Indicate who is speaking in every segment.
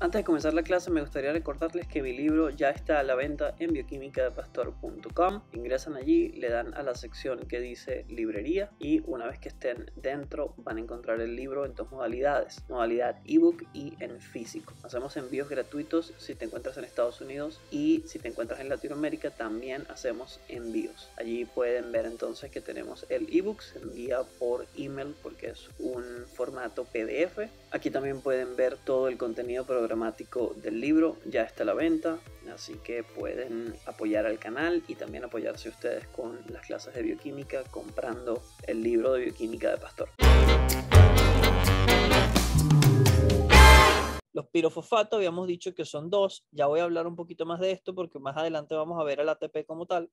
Speaker 1: Antes de comenzar la clase me gustaría recordarles que mi libro ya está a la venta en bioquimica-de-pastor.com. Ingresan allí, le dan a la sección que dice librería y una vez que estén dentro van a encontrar el libro en dos modalidades, modalidad ebook y en físico. Hacemos envíos gratuitos si te encuentras en Estados Unidos y si te encuentras en Latinoamérica también hacemos envíos. Allí pueden ver entonces que tenemos el ebook, se envía por email porque es un formato PDF. Aquí también pueden ver todo el contenido programado del libro ya está a la venta, así que pueden apoyar al canal y también apoyarse ustedes con las clases de bioquímica comprando el libro de bioquímica de Pastor. Los pirofosfatos habíamos dicho que son dos, ya voy a hablar un poquito más de esto porque más adelante vamos a ver el ATP como tal,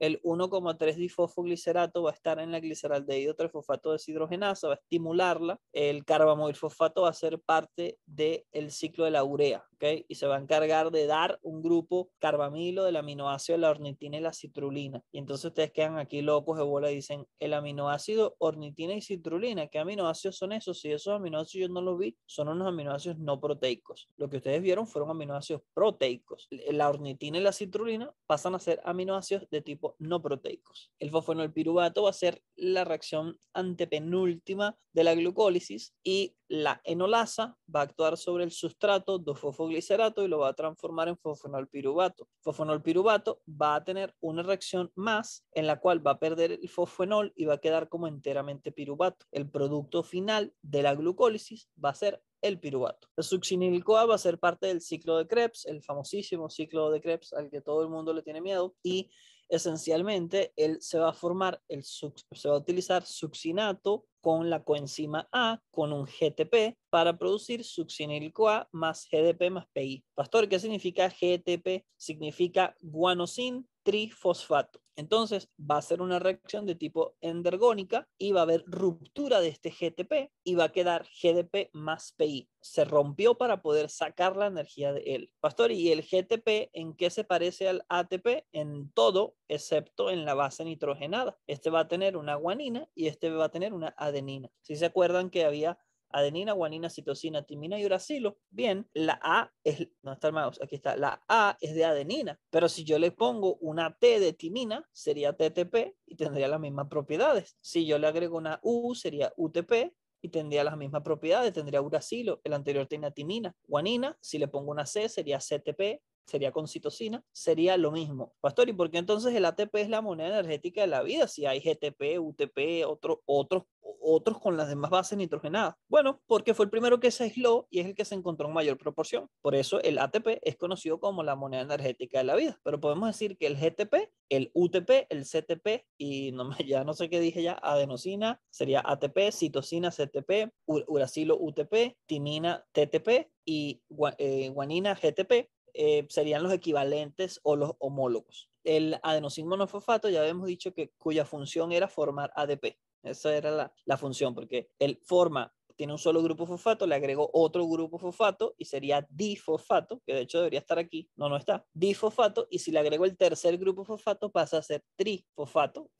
Speaker 1: el 1,3 difosfoglicerato va a estar en la gliceraldehído 3 fosfato deshidrogenasa, va a estimularla. El carbamoil fosfato va a ser parte del el ciclo de la urea, ¿ok? Y se va a encargar de dar un grupo carbamilo del aminoácido la ornitina y la citrulina. Y entonces ustedes quedan aquí locos de bola y dicen, el aminoácido ornitina y citrulina, ¿qué aminoácidos son esos? Si esos aminoácidos yo no los vi, son unos aminoácidos no proteicos. Lo que ustedes vieron fueron aminoácidos proteicos. La ornitina y la citrulina pasan a ser aminoácidos de tipo no proteicos. El piruvato va a ser la reacción antepenúltima de la glucólisis y la enolasa va a actuar sobre el sustrato de fosfoglicerato y lo va a transformar en fosfenolpiruvato. Fosfenolpiruvato va a tener una reacción más en la cual va a perder el fosfenol y va a quedar como enteramente piruvato. El producto final de la glucólisis va a ser el piruvato. El succinilcoa va a ser parte del ciclo de Krebs, el famosísimo ciclo de Krebs al que todo el mundo le tiene miedo y esencialmente él se va a formar el se va utilizar succinato con la coenzima A con un GTP para producir succinil CoA más GDP más PI. Pastor, ¿qué significa GTP? Significa guanosin trifosfato. Entonces va a ser una reacción de tipo endergónica y va a haber ruptura de este GTP y va a quedar GDP más PI. Se rompió para poder sacar la energía de él. Pastor, ¿y el GTP en qué se parece al ATP? En todo, excepto en la base nitrogenada. Este va a tener una guanina y este va a tener una adenina. Si se acuerdan que había adenina, guanina, citosina, timina y uracilo. Bien, la A es, no está Aquí está, la A es de adenina, pero si yo le pongo una T de timina, sería TTP y tendría las mismas propiedades. Si yo le agrego una U, sería UTP y tendría las mismas propiedades, tendría uracilo, el anterior tenía timina, guanina, si le pongo una C sería CTP, sería con citosina, sería lo mismo. Pastor, ¿y por qué entonces el ATP es la moneda energética de la vida? Si hay GTP, UTP, otro, otros otros con las demás bases nitrogenadas? Bueno, porque fue el primero que se aisló y es el que se encontró en mayor proporción. Por eso el ATP es conocido como la moneda energética de la vida. Pero podemos decir que el GTP, el UTP, el CTP y ya no sé qué dije ya, adenosina sería ATP, citosina CTP, uracilo UTP, timina TTP y eh, guanina GTP eh, serían los equivalentes o los homólogos. El adenosín monofosfato ya habíamos dicho que cuya función era formar ADP. Esa era la, función, porque el forma tiene un solo grupo fosfato, le agregó otro grupo fosfato y sería difosfato, que de hecho debería estar aquí, no, no está, difosfato, y si le agrego el tercer grupo fosfato pasa a ser trifosfato.